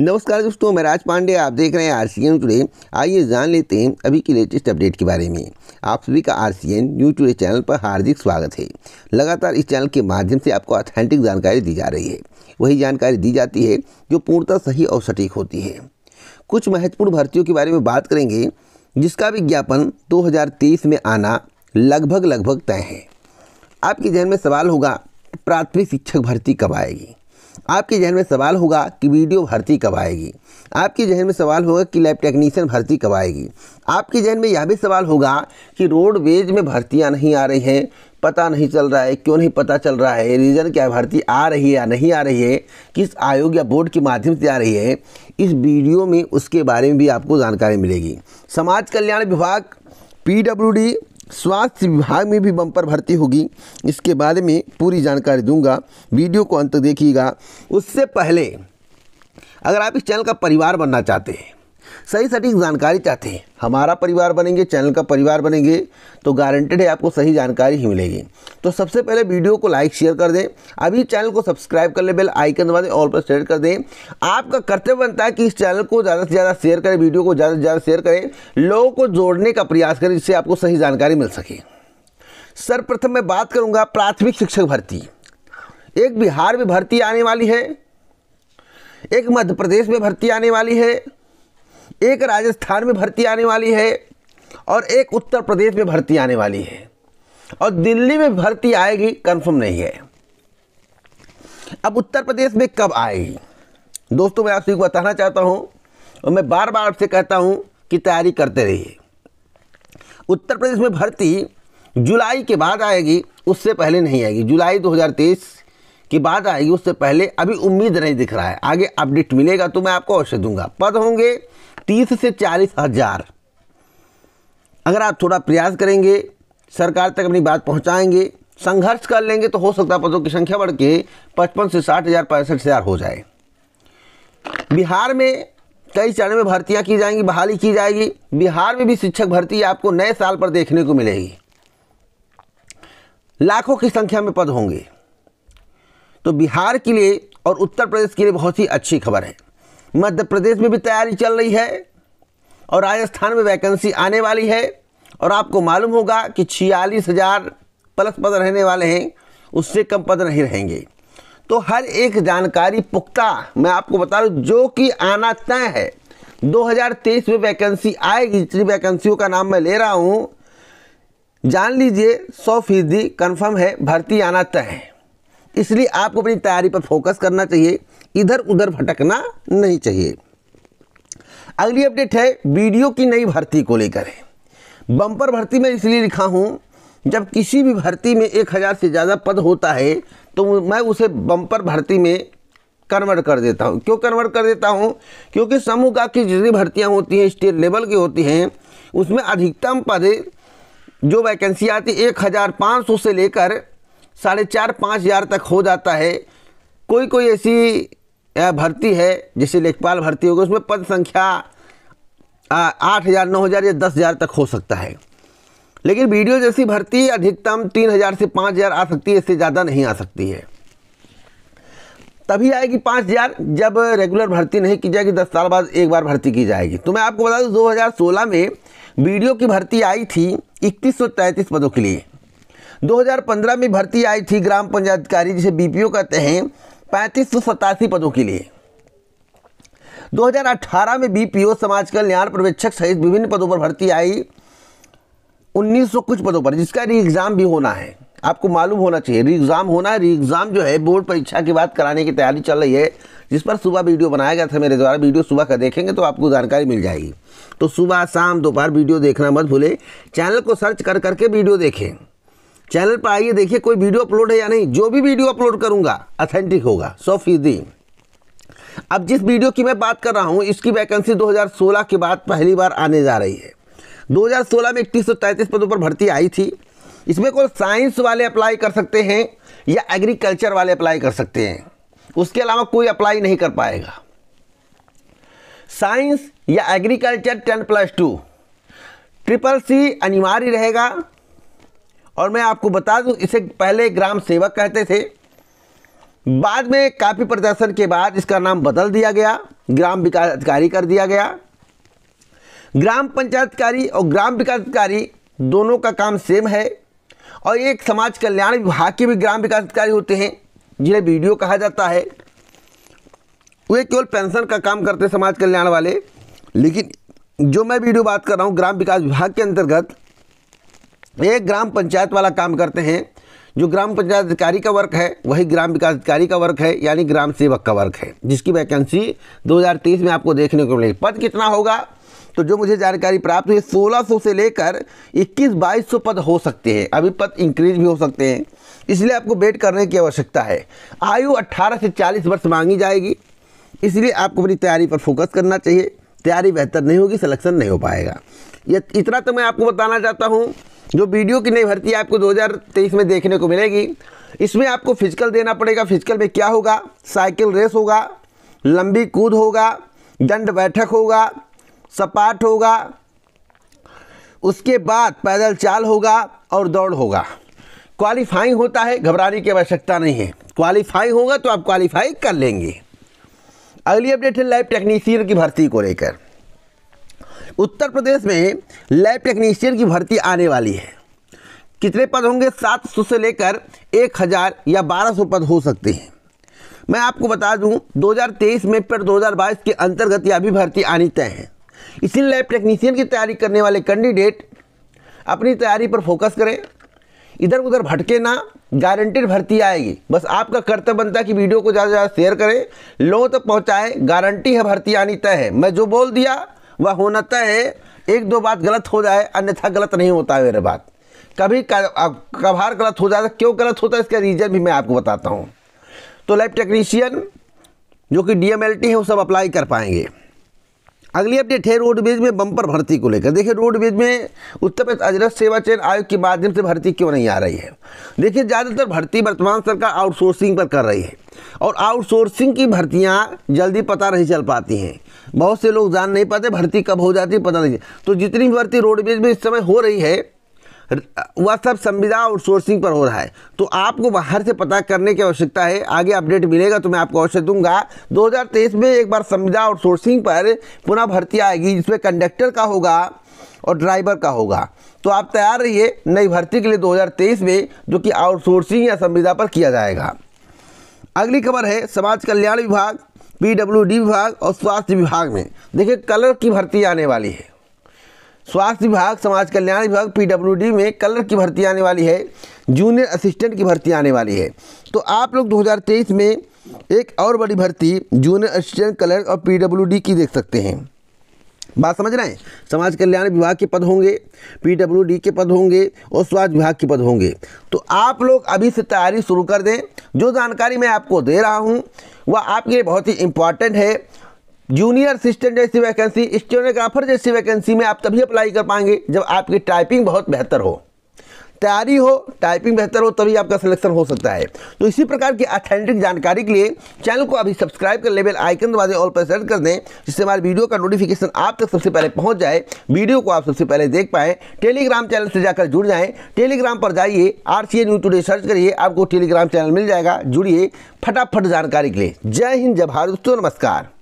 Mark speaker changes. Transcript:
Speaker 1: नमस्कार दोस्तों मैं राज पांडे आप देख रहे हैं आर सी एन टुडे आइए जान लेते हैं अभी की लेटेस्ट अपडेट के बारे में आप सभी का R C N news today channel पर हार्दिक स्वागत है लगातार इस चैनल के माध्यम से आपको ऑथेंटिक जानकारी दी जा रही है वही जानकारी दी जाती है जो पूर्णतः सही और सटीक होती है कुछ महत्वपूर्ण भर्तियों के बारे में बात करेंगे जिसका विज्ञापन दो में आना लगभग लगभग तय है आपके जहन में सवाल होगा प्राथमिक शिक्षक भर्ती कब आएगी आपके जहन में सवाल होगा कि वीडियो भर्ती कब आएगी आपके जहन में सवाल होगा कि लैब टेक्नीशियन भर्ती कब आएगी आपके जहन में यह भी सवाल होगा कि रोडवेज में भर्तियाँ नहीं आ रही हैं पता नहीं चल रहा है क्यों नहीं पता चल रहा है रीज़न क्या भर्ती आ रही है या नहीं आ रही है किस आयोग या बोर्ड के माध्यम से आ रही है इस वीडियो में उसके बारे में भी आपको जानकारी मिलेगी समाज कल्याण विभाग पी स्वास्थ्य विभाग में भी बम्पर भर्ती होगी इसके बारे में पूरी जानकारी दूंगा वीडियो को अंत देखिएगा उससे पहले अगर आप इस चैनल का परिवार बनना चाहते हैं सही सटीक जानकारी चाहते हैं हमारा परिवार बनेंगे चैनल का परिवार बनेंगे तो गारंटेड है आपको सही जानकारी ही मिलेगी तो सबसे पहले वीडियो को लाइक शेयर कर दें अभी चैनल को सब्सक्राइब कर ले बेल आइकन दबा दें ऑल पर शेयर कर दें आपका कर्तव्य बनता है कि इस चैनल को ज़्यादा से ज़्यादा शेयर करें वीडियो को ज़्यादा से ज़्यादा शेयर करें लोगों को जोड़ने का प्रयास करें जिससे आपको सही जानकारी मिल सके सर्वप्रथम मैं बात करूँगा प्राथमिक शिक्षक भर्ती एक बिहार में भर्ती आने वाली है एक मध्य प्रदेश में भर्ती आने वाली है एक राजस्थान में भर्ती आने वाली है और एक उत्तर प्रदेश में भर्ती आने वाली है और दिल्ली में भर्ती आएगी कंफर्म नहीं है अब उत्तर प्रदेश में कब आएगी दोस्तों मैं आपसे बताना चाहता हूँ और मैं बार बार आपसे कहता हूँ कि तैयारी करते रहिए उत्तर प्रदेश में भर्ती जुलाई के बाद आएगी उससे पहले नहीं आएगी जुलाई 2023 के बाद आएगी उससे पहले अभी उम्मीद नहीं दिख रहा है आगे अपडेट मिलेगा तो मैं आपको अवश्य दूंगा पद होंगे तीस से चालीस हज़ार अगर आप थोड़ा प्रयास करेंगे सरकार तक अपनी बात पहुंचाएंगे संघर्ष कर लेंगे तो हो सकता है पदों की संख्या बढ़ के पचपन से साठ हज़ार पैंसठ हज़ार हो जाए बिहार में कई चरण में भर्तियां की जाएंगी बहाली की जाएगी बिहार में भी शिक्षक भर्ती आपको नए साल पर देखने को मिलेगी लाखों की संख्या में पद होंगे तो बिहार के लिए और उत्तर प्रदेश के लिए बहुत ही अच्छी खबर है मध्य प्रदेश में भी तैयारी चल रही है और राजस्थान में वैकेंसी आने वाली है और आपको मालूम होगा कि छियालीस हज़ार प्लस पद रहने वाले हैं उससे कम पद नहीं रहेंगे तो हर एक जानकारी पुख्ता मैं आपको बता रहा जो कि आना तय है 2023 में वैकेंसी आएगी जितनी वैकेंसियों का नाम मैं ले रहा हूँ जान लीजिए सौ फीसदी कन्फर्म है भर्ती आना तय है इसलिए आपको अपनी तैयारी पर फोकस करना चाहिए इधर उधर भटकना नहीं चाहिए अगली अपडेट है वीडियो की नई भर्ती को लेकर है बम्पर भर्ती में इसलिए लिखा हूँ जब किसी भी भर्ती में एक हज़ार से ज़्यादा पद होता है तो मैं उसे बम्पर भर्ती में कन्वर्ट कर देता हूँ क्यों कन्वर्ट कर देता हूँ क्योंकि समूह का की जितनी भर्तियाँ होती हैं स्टेट लेवल की होती हैं उसमें अधिकतम पद जो वैकेंसी आती है एक हज़ार पाँच सौ से लेकर साढ़े चार पाँच हज़ार तक हो जाता है कोई कोई ऐसी यह भर्ती है जैसे लेखपाल भर्ती होगी उसमें पद संख्या आठ हज़ार नौ हज़ार या दस हज़ार तक हो सकता है लेकिन वीडियो जैसी भर्ती अधिकतम तीन हज़ार से पाँच हज़ार आ सकती है इससे ज़्यादा नहीं आ सकती है तभी आएगी पाँच हज़ार जब रेगुलर भर्ती नहीं की जाएगी दस साल बाद एक बार भर्ती की जाएगी तो मैं आपको बता दूँ दो में वीडियो की भर्ती आई थी इकतीस पदों के लिए 2015 में भर्ती आई थी ग्राम अधिकारी जिसे बीपीओ कहते हैं पैंतीस सौ सतासी पदों के लिए 2018 में बीपीओ समाज कल्याण पर्यवेक्षक सहित विभिन्न पदों पर भर्ती आई 1900 कुछ पदों पर जिसका री एग्ज़ाम भी होना है आपको मालूम होना चाहिए री एग्ज़ाम होना है री एग्ज़ाम जो है बोर्ड परीक्षा की बात कराने की तैयारी चल रही है जिस पर सुबह वीडियो बनाया गया था मेरे द्वारा वीडियो सुबह का देखेंगे तो आपको जानकारी मिल जाएगी तो सुबह शाम दोपहर वीडियो देखना मत भूलें चैनल को सर्च कर करके वीडियो देखें चैनल पर आइए देखिए कोई वीडियो अपलोड है या नहीं जो भी वीडियो अपलोड करूंगा अथेंटिक होगा सौ फीसदी अब जिस वीडियो की मैं बात कर रहा हूं इसकी वैकेंसी 2016 के बाद पहली बार आने जा रही है 2016 में इकतीस सौ पदों पर भर्ती आई थी इसमें कोई साइंस वाले अप्लाई कर सकते हैं या एग्रीकल्चर वाले अप्लाई कर सकते हैं उसके अलावा कोई अप्लाई नहीं कर पाएगा साइंस या agriculture ten plus two triple C अनिवार्य रहेगा और मैं आपको बता दूं इसे पहले ग्राम सेवक कहते थे बाद में काफ़ी प्रदर्शन के बाद इसका नाम बदल दिया गया ग्राम विकास अधिकारी कर दिया गया ग्राम पंचायत कार्य और ग्राम विकास अधिकारी दोनों का काम सेम है और एक समाज कल्याण विभाग के भी ग्राम विकास अधिकारी होते हैं जिन्हें वीडियो कहा जाता है वे केवल पेंशन का काम करते समाज कल्याण वाले लेकिन जो मैं वीडियो बात कर रहा हूँ ग्राम विकास विभाग के अंतर्गत एक ग्राम पंचायत वाला काम करते हैं जो ग्राम पंचायत अधिकारी का वर्क है वही ग्राम विकास अधिकारी का वर्क है यानी ग्राम सेवक का वर्क है जिसकी वैकेंसी 2030 में आपको देखने को मिलेगी पद कितना होगा तो जो मुझे जानकारी प्राप्त हुई 1600 से लेकर 21 सौ पद हो सकते हैं अभी पद इंक्रीज भी हो सकते हैं इसलिए आपको वेट करने की आवश्यकता है आयु अट्ठारह से चालीस वर्ष मांगी जाएगी इसलिए आपको अपनी तैयारी पर फोकस करना चाहिए तैयारी बेहतर नहीं होगी सिलेक्शन नहीं हो पाएगा ये इतना तो मैं आपको बताना चाहता हूँ जो वीडियो की नई भर्ती आपको 2023 में देखने को मिलेगी इसमें आपको फिजिकल देना पड़ेगा फिजिकल में क्या होगा साइकिल रेस होगा लंबी कूद होगा दंड बैठक होगा सपाट होगा उसके बाद पैदल चाल होगा और दौड़ होगा क्वालिफाइंग होता है घबराने की आवश्यकता नहीं है क्वालिफाई होगा तो आप क्वालिफाई कर लेंगे अगली अपडेट है लैब टेक्नीशियन की भर्ती को लेकर उत्तर प्रदेश में लैब टेक्नीशियन की भर्ती आने वाली है कितने पद होंगे सात सौ से लेकर एक हज़ार या बारह सौ पद हो सकते हैं मैं आपको बता दूं 2023 में फिर 2022 के अंतर्गत यह भी भर्ती आनी तय है इसी लैब टेक्नीशियन की तैयारी करने वाले कैंडिडेट अपनी तैयारी पर फोकस करें इधर उधर भटके ना गारंटेड भर्ती आएगी बस आपका कर्तव्य बनता है कि वीडियो को ज़्यादा से ज़्यादा शेयर करें लोगों तक तो पहुँचाएँ गारंटी है भर्ती आनी तय है मैं जो बोल दिया वह होना तय है एक दो बात गलत हो जाए अन्यथा गलत नहीं होता है मेरे बात कभी कभार गलत हो जाता क्यों गलत होता है इसका रीज़न भी मैं आपको बताता हूँ तो लैब टेक्नीशियन जो कि डी है वो सब अप्लाई कर पाएंगे अगली अपडेट है रोडवेज में बम्पर भर्ती को लेकर देखिए रोडवेज में उत्तर प्रदेश अजरत सेवा चयन आयोग के माध्यम से भर्ती क्यों नहीं आ रही है देखिए ज़्यादातर भर्ती वर्तमान सरकार आउटसोर्सिंग पर कर रही है और आउटसोर्सिंग की भर्तियाँ जल्दी पता नहीं चल पाती हैं बहुत से लोग जान नहीं पाते भर्ती कब हो जाती है पता नहीं तो जितनी भर्ती रोडवेज में इस समय हो रही है वह सब संविदा आउटसोर्सिंग पर हो रहा है तो आपको बाहर से पता करने की आवश्यकता है आगे अपडेट मिलेगा तो मैं आपको अवश्य दूंगा 2023 में एक बार संविदा आउटसोर्सिंग पर पुनः भर्ती आएगी जिसमें कंडक्टर का होगा और ड्राइवर का होगा तो आप तैयार रहिए नई भर्ती के लिए दो में जो कि आउटसोर्सिंग या संविदा पर किया जाएगा अगली खबर है समाज कल्याण विभाग पी विभाग और स्वास्थ्य विभाग में देखिए कलर की भर्ती आने वाली है स्वास्थ्य विभाग समाज कल्याण विभाग पीडब्ल्यूडी में कलर की भर्ती आने वाली है जूनियर असिस्टेंट की भर्ती आने वाली है तो आप लोग 2023 में एक और बड़ी भर्ती जूनियर असिस्टेंट कलर और पीडब्ल्यूडी की देख सकते हैं बात समझ रहे हैं समाज कल्याण विभाग के पद होंगे पीडब्ल्यूडी के पद होंगे और स्वास्थ्य विभाग के पद होंगे तो आप लोग अभी से तैयारी शुरू कर दें जो जानकारी मैं आपको दे रहा हूं वह आपके लिए बहुत ही इम्पॉर्टेंट है जूनियर असिस्टेंट जैसी वैकेंसी स्टेनोग्राफर जैसी वैकेंसी में आप तभी अप्लाई कर पाएंगे जब आपकी टाइपिंग बहुत बेहतर हो तैयारी हो टाइपिंग बेहतर हो तभी आपका सिलेक्शन हो सकता है तो इसी प्रकार की ऑथेंटिक जानकारी के लिए चैनल को अभी सब्सक्राइब कर लेवल आइकन दबा दें ऑल पर सेट कर दें जिससे हमारे वीडियो का नोटिफिकेशन आप तक सबसे पहले पहुंच जाए वीडियो को आप सबसे पहले देख पाएँ टेलीग्राम चैनल से जाकर जुड़ जाएँ टेलीग्राम पर जाइए R C news today search करिए आपको टेलीग्राम चैनल मिल जाएगा जुड़िए फटाफट जानकारी के लिए जय हिंद जय भारत नमस्कार